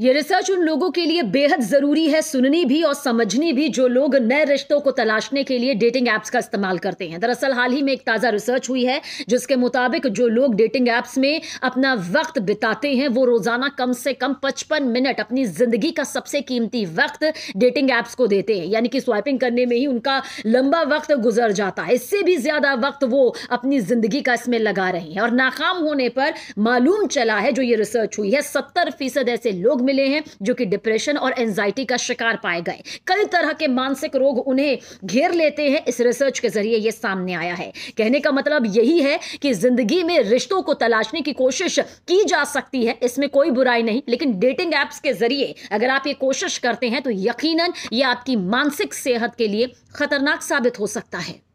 ये रिसर्च उन लोगों के लिए बेहद ज़रूरी है सुननी भी और समझनी भी जो लोग नए रिश्तों को तलाशने के लिए डेटिंग ऐप्स का इस्तेमाल करते हैं दरअसल हाल ही में एक ताज़ा रिसर्च हुई है जिसके मुताबिक जो लोग डेटिंग ऐप्स में अपना वक्त बिताते हैं वो रोज़ाना कम से कम पचपन मिनट अपनी ज़िंदगी का सबसे कीमती वक्त डेटिंग ऐप्स को देते हैं यानी कि स्वाइपिंग करने में ही उनका लंबा वक्त गुजर जाता है इससे भी ज़्यादा वक्त वो अपनी ज़िंदगी का इसमें लगा रहे हैं और नाकाम होने पर मालूम चला है जो ये रिसर्च हुई है सत्तर फीसद ऐसे लोग मिले हैं जो कि डिप्रेशन और एंजाइटी का शिकार पाए गए कई तरह के मानसिक रोग उन्हें घेर लेते हैं इस रिसर्च के जरिए यह सामने आया है कहने का मतलब यही है कि जिंदगी में रिश्तों को तलाशने की कोशिश की जा सकती है इसमें कोई बुराई नहीं लेकिन डेटिंग एप्स के जरिए अगर आप ये कोशिश करते हैं तो यकीनन ये आपकी मानसिक सेहत के लिए खतरनाक साबित हो सकता है